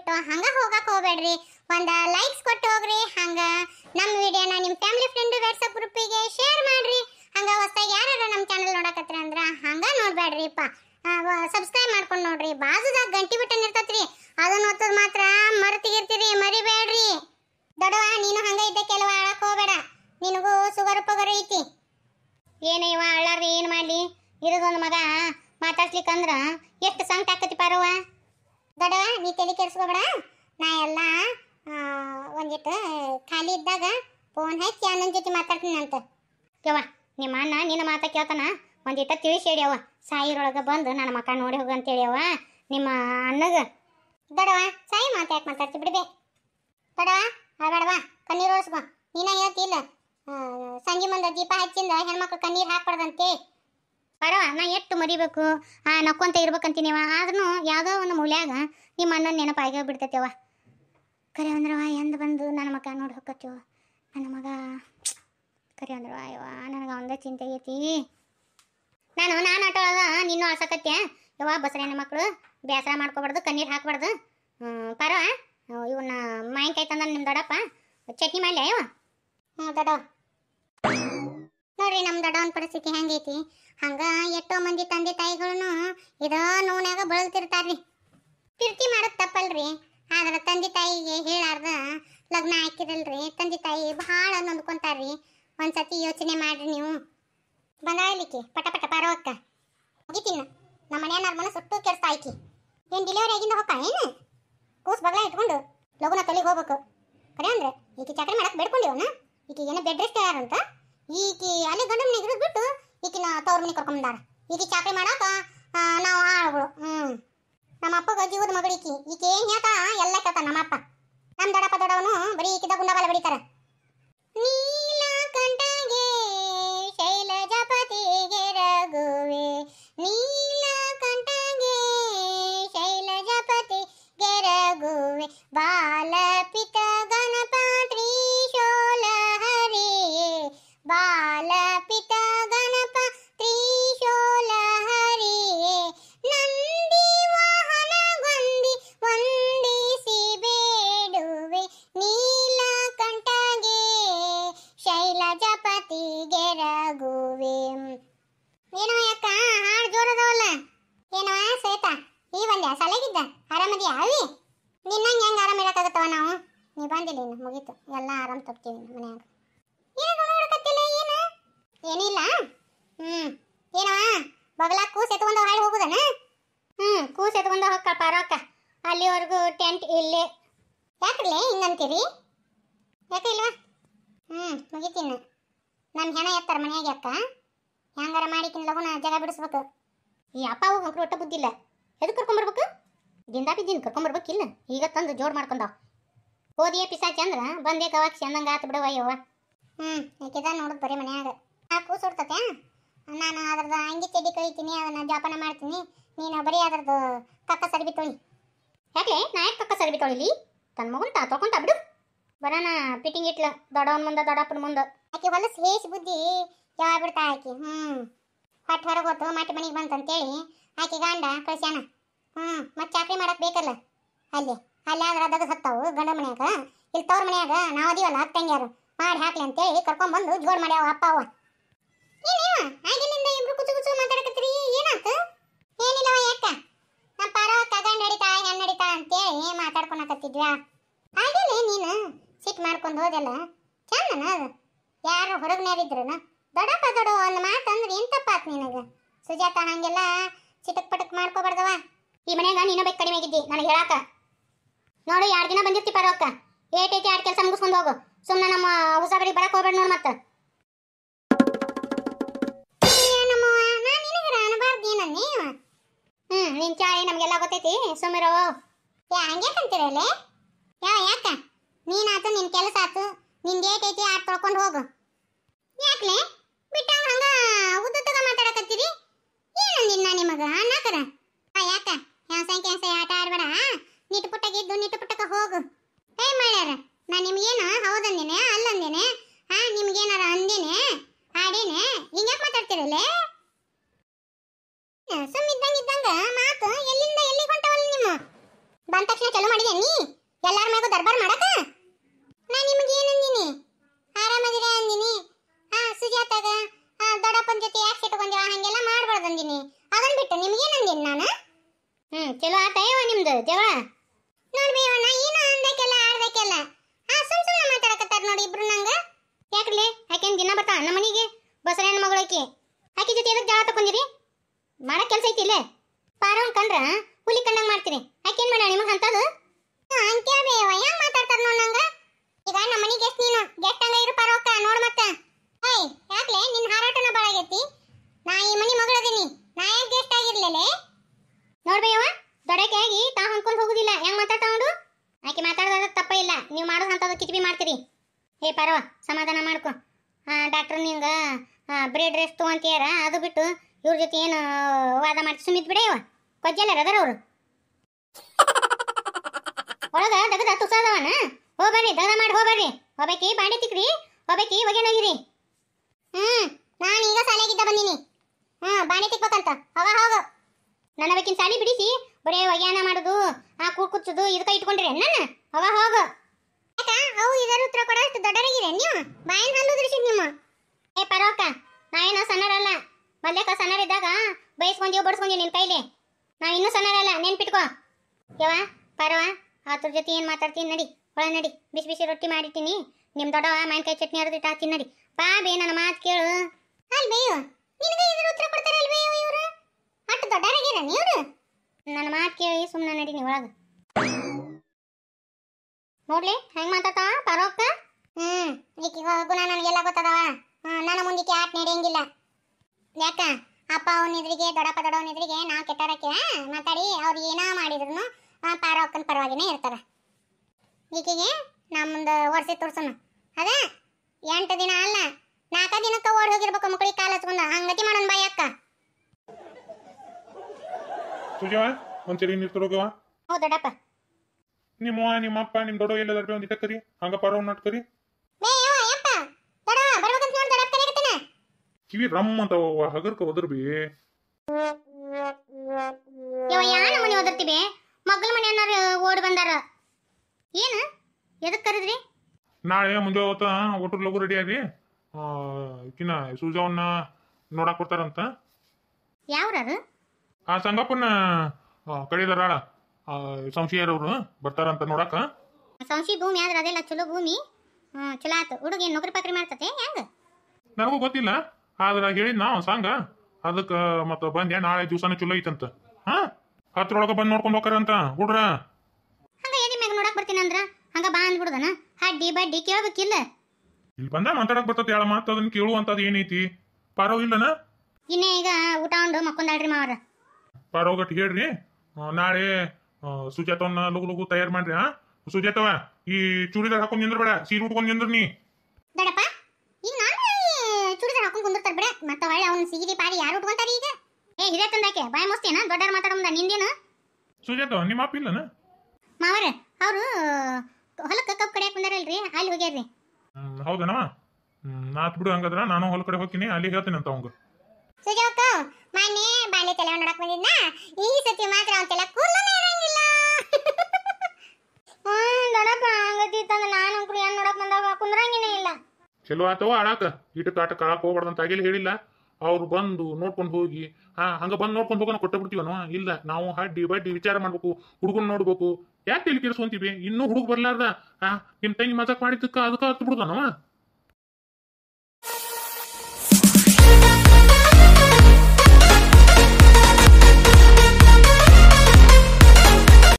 ಬಿಟ್ಟು ಹಂಗ ಹೋಗಕ್ ಹೋಗ್ಬೇಡ್ರಿ ಒಂದ ಲೈಕ್ಸ್ ಕೊಟ್ಟು ಹೋಗ್ರಿ ಹಂಗ ನಮ್ಮ ವಿಡಿಯೋನ ನಿಮ್ಮ ಫ್ಯಾಮಿಲಿ ಫ್ರೆಂಡ್ ವಾಟ್ಸಪ್ ಗ್ರೂಪಿಗೆ ಶೇರ್ ಮಾಡ್ರಿ ಹಂಗ ಹೊಸ್ತಾಗಿ ಯಾರು ನಮ್ಮ ಚಾನಲ್ ನೋಡಕತ್ರ ಅಂದ್ರ ಹಂಗ ನೋಡ್ಬೇಡ್ರಿಪ್ಪ ಸಬ್ಸ್ಕ್ರೈಬ್ ಮಾಡ್ಕೊಂಡು ನೋಡ್ರಿ ಬಾಜುದಾಗ ಗಂಟಿ ಬಟನ್ ಇರ್ತತ್ರಿ ಅದನ್ನ ಒತ್ತದ ಮಾತ್ರ ಮರೆತಿಗಿರ್ತೀರಿ ಮರಿಬೇಡ್ರಿ ದೊಡವ ನೀನು ಹಂಗ ಇದ್ದ ಕೆಲವ ಆಳಕ್ ಹೋಗ್ಬೇಡ ನಿನಗೂ ಸುಗರ್ ಪಗರ್ ಐತಿ ಏನೇ ಇವ ಅಳ್ಳಾರ್ರಿ ಏನು ಮಾಡಲಿ ಇರೋದೊಂದು ಮಗ ಮಾತಾಡ್ಸ್ಲಿಕ್ಕಂದ್ರ ಎಷ್ಟು ಸಂಕಟ ಆಕತಿ ಪಾರವ್ವ ದೊಡ್ಡವ ನೀ ತಲೆ ಕೆಡಿಸ್ಕೋಬೇಡ ನಾ ಎಲ್ಲ ಒಂದಿಟ್ಟು ಖಾಲಿ ಇದ್ದಾಗ ಫೋನ್ ಹಚ್ಚಿ ಅಣ್ಣನ ಜೊತೆ ಮಾತಾಡ್ತೀನಿ ಅಂತ ನಿಮ್ಮ ಅಣ್ಣ ನಿನ್ನ ಮಾತಾ ಕೇಳ್ತಾನ ಒಂದಿಟ್ಟ ತಿಳಿಸಿ ಅವ ಸಾಯಿರೊಳಗೆ ಬಂದು ನನ್ನ ಮಕ್ಕ ನೋಡಿ ಹೋಗು ಹೇಳಿ ಅವ ನಿಮ್ಮ ಅಣ್ಣಗ ದೊಡವ ಸಾಯಿ ಮಾತು ಯಾಕೆ ಮಾತಾಡ್ತಿ ಬಿಡ್ಬೇ ದೊಡವ ಬೇಡವಾ ಕಣ್ಣೀರು ಓಡಿಸ್ಕೊ ನೀನ ಹೇಳ್ತಿಲ್ಲ ಸಂಜೆ ಮುಂದೆ ದೀಪ ಹಚ್ಚಿಂದ ಹೆಣ್ಮಕ್ಳು ಕಣ್ಣೀರು ಹಾಕ್ಬಾರ್ದಂತೆ ಪರವಾ ನಾ ಎಷ್ಟು ಮರಿಬೇಕು ಆ ನಕ್ಕೊಂತ ಇರ್ಬೇಕಂತೀನಿವ ಆದ್ರೂ ಯಾವುದೋ ಒಂದು ಆಗ ನಿಮ್ಮ ಅಣ್ಣನ ನೆನಪಾಗಿ ಬಿಡ್ತೈತೆವ ಕರೆ ಅಂದ್ರವ ಎಂದು ಬಂದು ನನ್ನ ಮಗ ನೋಡಿ ಹೊಕ್ಕತ್ಯವ ನನ್ನ ಮಗ ಕರೆ ಅಂದ್ರವ ಅಯ್ಯವ ನನಗೆ ಒಂದೇ ಚಿಂತೆ ಐತಿ ನಾನು ನಾನು ಆಟೊಳಗ ನಿನ್ನೂ ಆಸಕತ್ಯ ಯವ್ವ ಬಸರಣ್ಣ ಮಕ್ಕಳು ಬೇಸರ ಮಾಡ್ಕೋಬಾರ್ದು ಕಣ್ಣೀರು ಹಾಕಬಾರ್ದು ಪರವ ಇವನ್ನ ಮಾಯಿನ್ಕಾಯಿ ತಂದ ನಿಮ್ಮ ದೊಡ್ಡಪ್ಪ ಚಟ್ನಿ ಮಾಡಲಿ ಅಯ್ಯವ ಹ್ಞೂ ದೊಡ್ಡವ ನೋಡ್ರಿ ನಮ್ಮ ದೊಡ್ಡವನ ಪರಿಸ್ಥಿತಿ ಹೆಂಗೈತಿ ಹಂಗ ಎಷ್ಟೋ ಮಂದಿ ತಂದೆ ತಾಯಿಗಳನ್ನು ಇದೋ ನೋನ್ಯಾಗ ಬಳಲ್ತಿರ್ತಾರ್ರಿ ಕಿರ್ತಿ ಮಾಡೋದು ತಪ್ಪಲ್ರಿ ಆದ್ರೆ ತಂದೆ ತಾಯಿಗೆ ಹೇಳಾರ್ದ ಲಗ್ನ ಹಾಕಿರಲ್ರಿ ತಂದೆ ತಾಯಿ ಭಾಳ ನೊಂದ್ಕೊಂತಾರ್ರಿ ಒಂದ್ಸತಿ ಯೋಚನೆ ಮಾಡ್ರಿ ನೀವು ಬಂದಾಯ್ಲಿಕ್ಕೆ ಪಟ ಪಟ ಪಾರವಕ್ಕ ಹೋಗಿತಿನ ನಮ್ಮ ಮನೆಯ ಮನ ಸುಟ್ಟು ಕೆರ್ಸ ಐತಿ ಏನು ಡಿಲಿವರಿ ಆಗಿಂದ ಹೋಗ್ತಾ ಏನು ಕೂಸ್ ಬಗ್ಲ ಇಟ್ಕೊಂಡು ಲಗುನ ತಲೆಗೆ ಹೋಗ್ಬೇಕು ಕಡೆ ಅಂದ್ರೆ ಈಕೆ ಚಾಕರಿ ಮಾಡಕ್ಕೆ ಬೇಡ್ಕೊಂಡಿವನ ಈಕೆ ಏನೋ ಬೆಡ್ ರೆಸ್ಟ್ ಅಂತ ಈಕೆ ಮನೆ ಕರ್ಕೊಂಬಂದಾರ ಈಕಿ ಚಾಕ್ರಿ ಮಾಡಾಕ ನಾವು ಆಳುಗಳು ಹ್ಞೂ ನಮ್ಮ ಅಪ್ಪಗ ಜೀವದ ಮಗಳಿಕಿ ಈಕೆ ಏನು ಹೇಳ್ತಾ ಎಲ್ಲ ನಮ್ಮ ಅಪ್ಪ ನಮ್ಮ ದೊಡ್ಡಪ್ಪ ದೊಡ್ಡವನು ಬರೀ ಈಕಿದ ಗುಂಡಬಲ ಬಡಿತಾರ ಅಲ್ಲ ಸಲಗಿದ್ದ ಆರಾಮದಿಯಾ ಅಲ್ಲಿ ನಿನ್ನಂಗೆ ಹೆಂಗೆ ಆರಾಮ ಇರೋಕ್ಕಾಗತ್ತವ ನಾವು ನೀ ಬಂದಿಲ್ಲ ಇನ್ನು ಮುಗೀತು ಎಲ್ಲ ಆರಾಮ್ ತಪ್ತೀವಿ ಮನ್ಯಾಗ ಏನು ಏನಿಲ್ಲ ಹ್ಞೂ ಏನಾ ಬಗಲ ಕೂಸ್ ಎತ್ಕೊಂಡು ಹಾಳು ಹೋಗುದನ ಹ್ಞೂ ಕೂಸ್ ಎತ್ಕೊಂಡು ಹೋಗಕ್ಕ ಪಾರಕ್ಕ ಅಲ್ಲಿವರೆಗೂ ಟೆಂಟ್ ಇಲ್ಲೇ ಯಾಕ್ರಲೇ ಹಿಂಗಂತೀರಿ ಯಾಕೆ ಇಲ್ವಾ ಹ್ಞೂ ಮುಗಿತೀನಿ ನಮ್ಮ ಹೆಣ ಎತ್ತಾರ ಮನೆಯಾಗ ಅಕ್ಕ ಹೆಂಗಾರ ಮಾಡಿಕಿನ ಲಗುನ ಜಾಗ ಬಿಡಿಸ್ಬೇಕು ಈ ಅಪ್ಪ ಹೋಗ್ರು ಒಟ್ಟ ಬುದ್ಧಿಲ್ಲ ಎದಕ್ಕೆ ಕರ್ಕೊಂಬರ್ಬೇಕು ಗಿಂದಾಪಿ ದಿನ ಕರ್ಕೊಂಬರ್ಬೇಕಿಲ್ಲ ಈಗ ತಂದು ಜೋಡ್ ಮಾಡ್ಕೊಂಡ ಓದಿಯೇ ಪಿಸಾಚಿ ಅಂದ್ರ ಬಂದೇ ಗವಾಕ್ಷಿ ಅಂದಂಗೆ ಆತು ಬಿಡುವ ಅಯ್ಯವ್ವ ಹ್ಞೂ ಯಾಕಿದ ನೋಡೋದು ಬರೀ ಮನ್ಯಾಗ ಆ ಕೂಸುಡ್ತತೆ ನಾನು ಅದ್ರದ್ದು ಅಂಗಿ ಚಡ್ಡಿ ಕಳಿತೀನಿ ಅದನ್ನ ಜಾಪನ ಮಾಡ್ತೀನಿ ನೀನು ಬರೀ ಅದ್ರದ್ದು ಕಕ್ಕ ಸರಿ ತೊಳಿ ಯಾಕೆ ನಾ ಯಾಕೆ ಕಕ್ಕ ಸರಿಬಿ ತೊಳಿಲಿ ತನ್ನ ಮಗನ್ ತಾ ಬಿಡು ಬರೋಣ ಪಿಟಿಂಗ್ ಇಟ್ಲ ದೊಡ್ಡವನ ಮುಂದೆ ದೊಡ್ಡಪ್ಪನ ಮುಂದೆ ಆಕೆ ಹೊಲಸ್ ಹೇಸಿ ಬುದ್ಧಿ ಯಾವ ಬಿಡ್ತಾ ಆಕೆ ಹ್ಞೂ ಪಟ್ ಹೊರಗೆ ಹೋತು ಮಟ್ಟ ಮನೆಗೆ ಬಂತಂತೇಳಿ ಆಕೆ ಗಂಡ ಕಳ್ಸ್ಯಾಣ ಹ್ಞೂ ಮತ್ತೆ ಚಾಕ್ರಿ ಮಾಡಕ್ಕೆ ಬೇಕಲ್ಲ ಅಲ್ಲಿ ಅಲ್ಲಿ ಆದ್ರೆ ಅದಾಗ ಹತ್ತಾವು ಗಂಡ ಮನ್ಯಾಗ ಇಲ್ಲಿ ತವ್ರ ಮನ್ಯಾಗ ನಾವು ಅದೀವಲ್ಲ ಅತ್ತಂಗ್ಯಾರು ಮಾಡಿ ಹಾಕ್ಲಿ ಅಂತೇಳಿ ಕರ್ಕೊಂಡ್ಬಂದು ಜೋಡ್ ಮಾಡ್ಯಾವ ಅಪ್ಪ ಅವ ಏನೇವ ಆಗಿನಿಂದ ಇಬ್ರು ಕುಚು ಕುಚು ಮಾತಾಡಕತ್ತೀರಿ ಏನಾಯ್ತು ಏನಿಲ್ಲ ಯಾಕ ನಮ್ಮ ಪಾರವಕ್ಕ ಗಂಡ ನಡೀತಾ ಹೆಣ್ಣು ಅಂತ ಹೇಳಿ ಮಾತಾಡ್ಕೊಳಕತ್ತಿದ್ವಾ ಆಗಿಲ್ಲ ನೀನು ಸಿಟ್ಟು ಮಾಡ್ಕೊಂಡು ಹೋದೆಲ್ಲ ಚಂದನ ಅದು ಯಾರು ಹೊರಗೆ ನೇರಿದ್ರನ ದೊಡಪ್ಪ ದೊಡ ಒಂದು ಅಂದ್ರೆ ಏನ್ ತಪ್ಪಾತ್ ನಿನಗ ಸುಜಾತ ಹಂಗೆಲ್ಲ ಚಿಟಕ್ ಪಟಕ್ ಮಾಡ್ಕೋಬಾರ್ದವ ಈ ಮನ್ಯಾಗ ನೀನು ಬೇಕು ಕಡಿಮೆ ಆಗಿದ್ದಿ ನನಗೆ ಹೇಳಾಕ ನೋಡು ಎರಡು ದಿನ ಬಂದಿರ್ತಿ ಪರವಕ್ಕ ಏಟಿ ಆಡ್ ಕೆಲಸ ಮುಗಿಸ್ಕೊಂಡು ಹೋಗು ಸುಮ್ಮನೆ ನಮ್ಮ ಹೊಸಬರಿಗೆ ಬರಕ್ ಹೋಗ್ಬೇಡ ನೋಡು ಮತ್ತೆ ಹ್ಮ್ ನಿನ್ ಚಾಳಿ ನಮ್ಗೆಲ್ಲ ಗೊತ್ತೈತಿ ಸುಮಿರೋ ಯಾ ಹಂಗೆ ಅಂತಿರಲ್ಲೇ ಯಾ ಯಾಕ ನೀನಾತು ನಿನ್ ಕೆಲಸ ಆತು ನಿನ್ ಡೇಟ್ ಐತಿ ಆಟ ತೊಳ್ಕೊಂಡು ಹೋಗು ಯಾಕ್ಲೆ ಬಿಟ್ಟ ಹಂಗ ಉದ್ದತಗ ಮಾತಾಡಕತ್ತೀರಿ ಏನಂದಿನ ನಾ ನಿಮಗ ಅನ್ನಕರ ಆ ಯಾಕ ಯಾವ ಸಂಖ್ಯೆ ಸೈ ಆಟ ಆಡ್ಬೇಡ ನಿಟ್ಟು ಪುಟ್ಟಗೆ ಇದ್ದು ನಿಟ್ಟು ಪುಟ್ಟಕ್ಕೆ ಹೋಗು ಹೇ ಮಾಡ್ಯಾರ ನಾ ನಿಮ್ಗೇನು ಹೌದಂದೇನೆ ಅಲ್ಲಂದೇನೆ ಹಾ ನಿಮ್ಗೇನಾರ ಅಂದೇನೆ ಆಡೇನೆ ಹಿಂಗ್ಯಾಕೆ ಮಾತಾಡ್ತಿರಲ್ಲೇ ಸುಮ್ಮಿದ್ದಂಗ ಇದ್ದಂಗ ಮಾತು ಎಲ್ಲಿಂದ ಎಲ್ಲಿ ಹೊಂಟವಲ್ಲ ನಿಮ್ಮ ಬಂದ ತಕ್ಷಣ ಚಲೋ ಮಾಡಿದೆ ನೀ ಎಲ್ಲಾರ ಮ್ಯಾಗೂ ದರ್ಬಾರ್ ಮಾಡಕ ನಾ ನಿಮಗೆ ಏನಂದಿನಿ ಆರಾಮದಿರ ಆಕಿ ಜೊತೆ ಎದಕ್ಕೆ ಜಾಗ ತಕೊಂಡಿರಿ ಮಾಡೋ ಕೆಲಸ ಐತಿ ಇಲ್ಲೇ ಪಾರವನ್ ಕಂಡ್ರ ಹುಲಿ ಕಂಡಂಗ್ ಮಾಡ್ತೀರಿ ಆಕೇನ್ ಮಾಡ ನಿಮಗೆ ಅಂತದು ಹೆಂಗ್ ಮಾತಾಡ್ತಾರ ನೋಡ್ ನಂಗ ಈಗ ನಮ್ಮ ಮನಿ ಗೆಸ್ಟ್ ನೀನು ಗೆಸ್ಟ್ ಹಂಗ ಇರು ಪಾರವಕ್ಕ ನೋಡ್ ಮತ್ತ ಏಯ್ ಯಾಕ್ಲೆ ನಿನ್ ಹಾರಾಟನ ಬಾಳಾಗೈತಿ ನಾ ಈ ಮನಿ ಮಗಳದೀನಿ ನಾ ಯಾಕೆ ಗೆಸ್ಟ್ ಆಗಿರ್ಲೇ ನೋಡ್ಬೇಯವ ದೊಡಕೆಯಾಗಿ ತಾ ಹಂಕೊಂಡ್ ಹೋಗುದಿಲ್ಲ ಹೆಂಗ್ ಮಾತಾಡ್ತಾ ನೋಡು ಆಕೆ ಮಾತಾಡೋದ ತಪ್ಪ ಇಲ್ಲ ನೀವು ಮಾಡೋದು ಅಂತದ ಕಿಚ್ಬಿ ಮಾಡ್ತೀರಿ ಹೇ ಪಾರವ ಸಮಾಧಾನ ಮಾಡ್ಕೊ ಡಾಕ್ಟರ್ ನಿಂಗ ಬ್ರೀಡ್ ರೇಸ್ ತೊಗೊಂತೀಯಾರ ಅದು ಬಿಟ್ಟು ಇವ್ರ ಜೊತೆ ಏನು ವಾದ ಮಾಡಿ ಸುಮ್ಮಿದ್ ಬಿಡ ಇವ ಕೊಜ್ಜಲ್ಲ ರದರ ಅವರು ಒಳಗ ದಗದ ತುಸಾದವನ ಹೋಗ್ಬರ್ರಿ ದಗದ ಮಾಡಿ ಹೋಗ್ಬರ್ರಿ ಒಬ್ಬಾಕಿ ಬಾಂಡೆ ತಿಕ್ರಿ ಒಬ್ಬಾಕಿ ಒಗೆನೋಗಿರಿ ಹ್ಮ್ ನಾನು ಈಗ ಸಾಲಿಯಾಗಿದ್ದ ಬಂದೀನಿ ಹ್ಮ್ ಬಾಂಡೆ ತಿಕ್ಬೇಕಂತ ಅವ ಹೋಗು ನನ್ನ ಬೇಕಿನ ಸಾಲಿ ಬಿಡಿಸಿ ಬರೇ ಒಗ್ಯಾನ ಮಾಡುದು ಆ ಕೂಡ್ ಕುಚ್ಚೋದು ಇದಕ್ಕೆ ಇಟ್ಕೊಂಡ್ರಿ ನನ್ನ ಅವ ಹೋಗ ಬಡಿಸ್ಕೊಂಡ್ಯೋ ಬಡಿಸ್ಕೊಂಡ್ಯೋ ನಿನ್ ಕೈಲಿ ನಾವು ಇನ್ನೂ ಸಣ್ಣರಲ್ಲ ನೆನ್ಪಿಟ್ಕೋ ಯವ ಪರವ ಆತರ ಜೊತೆ ಏನು ಮಾತಾಡ್ತೀನಿ ನಡಿ ಒಳ ನಡಿ ಬಿಸಿ ಬಿಸಿ ರೊಟ್ಟಿ ಮಾಡಿರ್ತೀನಿ ನಿಮ್ ದೊಡ್ಡವ ಮಾವಿನಕಾಯಿ ಚಟ್ನಿ ಅರ್ದಿಟ್ಟು ಹಾಕ್ತೀನಿ ನಡಿ ಬಾ ಬೇ ನನ್ನ ಮಾತು ಕೇಳು ಉತ್ತರ ಇವರು ನೀವ್ರು ನನ್ನ ಮಾತು ಕೇಳಿ ಸುಮ್ಮನೆ ನಡಿ ನೀ ಒಳಗ ನೋಡ್ಲಿ ಹೆಂಗ್ ಮಾತಾಡ್ತಾವ ಪರೋಕ್ಕ ಹ್ಮ್ ಗುಣ ನನಗೆಲ್ಲ ಗೊತ್ತದವ ನನ್ನ ಮುಂದಿಕ್ಕೆ ಆಟ ನಡೆಯಂಗಿಲ್ಲ ಯಾಕ ಅಪ್ಪ ಅವನ ಎದುರಿಗೆ ದೊಡ್ಡಪ್ಪ ದೊಡ್ಡವನ ಎದುರಿಗೆ ನಾವು ಕೆಟ್ಟರಕ್ಕೆ ಮಾತಾಡಿ ಅವ್ರು ಏನೋ ಮಾಡಿದ್ರು ಪಾರ ಪರವಾಗಿನೇ ಇರ್ತಾರೆ ಈಕೆಗೆ ನಮ್ಮದು ಒರೆಸಿ ತೋರ್ಸೋಣ ಅದ ಎಂಟು ದಿನ ಅಲ್ಲ ನಾಲ್ಕು ದಿನಕ್ಕೆ ಓಡಿ ಹೋಗಿರ್ಬೇಕು ಮಕ್ಕಳಿಗೆ ಕಾಲು ಹಚ್ಕೊಂಡು ಹಂಗತಿ ಮಾಡೋಣ ಬಾಯಿ ಅಕ್ಕ ಸುಜವ ಹೌದು ದೊಡ್ಡಪ್ಪ ನಿಮ್ಮ ನಿಮ್ಮಪ್ಪ ನಿಮ್ಮ ದೊಡ್ಡ ಎಲ್ಲಾದ್ರೂ ಒಂದು ಇಟ್ಟಕ್ಕರಿ ಹಂಗ ಪರವ್ ನಾಟ್ಕರಿ ಕಿವಿ ರಮ್ ಅಂತ ಹಗರ್ಕ ಒದರ್ಬಿ ಯಾವ ಯಾನ ಮನೆ ಒದರ್ತಿವಿ ಮಗಳ ಮನೆ ಅನ್ನಾರ ಓಡ್ ಬಂದಾರ ಏನು ಎದಕ್ ಕರೆದ್ರಿ ನಾಳೆ ಮುಂದೆ ಹೊತ್ತ ಒಟ್ಟು ಲಗು ರೆಡಿ ಆಗಿ ಕಿನ ಸೂಜವನ್ನ ನೋಡಕ್ ಬರ್ತಾರಂತ ಯಾವ್ರಾರು ಆ ಸಂಗಪ್ಪನ ಕಡೆದಾರಾಳ ಸಂಶಯರವ್ರು ಬರ್ತಾರಂತ ನೋಡಕ ಸಂಶಿ ಭೂಮಿ ಆದ್ರೆ ಅದೆಲ್ಲ ಚಲೋ ಭೂಮಿ ಚಲೋ ಆತು ಹುಡುಗ ಏನ್ ನೌಕರಿ ಪಾಕ್ರಿ ಮಾಡ್ತತೆ ಹೆಂಗ ನನಗೂ ಗೊತ್ತಿಲ್ಲ ಆದ್ರೆ ಹೇಳಿದ್ ನಾ ಒಂದ್ ಸಂಘ ಅದಕ್ಕೆ ಮತ್ತೆ ಬಂದೆ ನಾಳೆ ದಿವಸನ ಚಲೋ ಐತಂತ ಹಾ ಹತ್ರೊಳಗ ಬಂದ್ ನೋಡ್ಕೊಂಡ್ ಅಂತ ಹುಡ್ರ ಹಂಗ ಎದಿ ಮ್ಯಾಗ ನೋಡಕ್ ಬರ್ತೀನಿ ಅಂದ್ರ ಹಂಗ ಬಾ ಅಂದ್ಬಿಡುದನ ಹಡ್ಡಿ ಬಡ್ಡಿ ಕೇಳ್ಬೇಕಿಲ್ಲ ಇಲ್ಲಿ ಬಂದ ಮಾತಾಡಕ್ ಬರ್ತತಿ ಹೇಳ ಮಾತು ಅದನ್ನ ಕೇಳುವಂತದ್ ಏನೈತಿ ಪಾರೋ ಇಲ್ಲನ ಇನ್ನೇ ಈಗ ಊಟ ಉಂಡು ಮಕ್ಕೊಂದಾಳ್ರಿ ಮಾವ್ರ ಪಾರೋ ಗಟ್ಟಿ ಹೇಳ್ರಿ ನಾಳೆ ಸುಜಾತವನ್ನ ಲಗು ಲಗು ತಯಾರು ಮಾಡ್ರಿ ಹಾ ಸುಜಾತವ ಈ ಚೂಡಿದಾರ್ ಹಾಕೊಂಡ್ ನಿಂದ್ರಬೇಡ ಸೀರೆ ಉಟ್ಕೊಂಡ್ ನಿಂದ್ರ ನೀ ಮತ್ತೆ ಹೊಳ್ಳಿ ಅವ್ನ ಸೀದಿ ಪಾರಿ ಯಾರು ಉಟ್ಕೊಂತಾರ ಈಗ ಏ ಹಿರಿಯ ತಂದಕ್ಕೆ ಬಾಯ್ ಮುಸ್ತೇನ ದೊಡ್ಡವ್ರು ಮಾತಾಡೋ ಮುಂದೆ ನಿಂದೇನು ಸುಜಾತ ನಿಮ್ಮ ಅಪ್ಪ ಇಲ್ಲನ ಮಾವರ ಅವರು ಹೊಲಕ್ಕೆ ಕಪ್ ಕಡಿಯಕ್ಕೆ ಬಂದಾರಲ್ರಿ ಅಲ್ಲಿ ಹೋಗ್ಯಾರ್ರಿ ಹೌದನ ನಾತ್ ಬಿಡು ಹಂಗದ್ರ ನಾನು ಹೊಲ ಕಡೆ ಹೋಗ್ತೀನಿ ಅಲ್ಲಿ ಹೇಳ್ತೀನಿ ಅಂತ ಅವಂಗ ಸುಜಾಕ ಮನೆ ಬಾಳೆ ತಲೆ ನೋಡಕ್ ಬಂದಿದ್ನ ಈ ಸತಿ ಮಾತ್ರ ಅವನ್ ತಲೆ ಕೂದಲೇ ಇರಂಗಿಲ್ಲ ಹ್ಮ್ ದೊಡ್ಡಪ್ಪ ಹಂಗತಿ ತಂದ ನಾನು ಏನ್ ನೋಡಕ್ ಬಂದಾಗ ಕುಂದ್ರಂಗಿನೇ ಇಲ್ಲ ಚಲೋ ಆತವ ಅಳಾಕ ಇಟ್ಟು ಕಾಟ ಹೋಗ್ಬಾರ್ದಂತ ಆಗಿಲ್ಲ ಹೇಳಿಲ್ಲ ಅವ್ರು ಬಂದು ನೋಡ್ಕೊಂಡು ಹೋಗಿ ಹಾ ಹಂಗ ಬಂದು ನೋಡ್ಕೊಂಡು ಹೋಗೋಣ ಕೊಟ್ಟ ಬಿಡ್ತೀವನು ಇಲ್ಲ ನಾವು ಹಡ್ಡಿ ಬಡ್ಡಿ ವಿಚಾರ ಮಾಡ್ಬೇಕು ಹುಡುಗನ್ ನೋಡ್ಬೇಕು ಯಾಕೆ ಇಲ್ಲಿ ಕೆಲ್ಸ್ಕೊಂತೀವಿ ಇನ್ನೂ ಹುಡುಗ ಬರ್ಲಾರ್ದ ಹಾ ನಿಮ್ ತಂಗಿ ಮಜಾಕ್ ಮಾಡಿದ್ದಕ್ಕ ಅದಕ್ಕ ಹತ್ತು